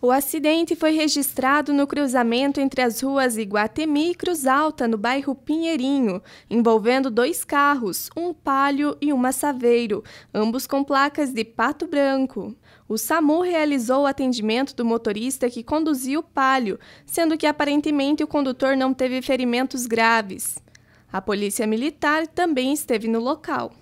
O acidente foi registrado no cruzamento entre as ruas Iguatemi e Cruz Alta, no bairro Pinheirinho, envolvendo dois carros, um Palio e uma Saveiro, ambos com placas de pato branco. O SAMU realizou o atendimento do motorista que conduziu o Palio, sendo que aparentemente o condutor não teve ferimentos graves. A Polícia Militar também esteve no local.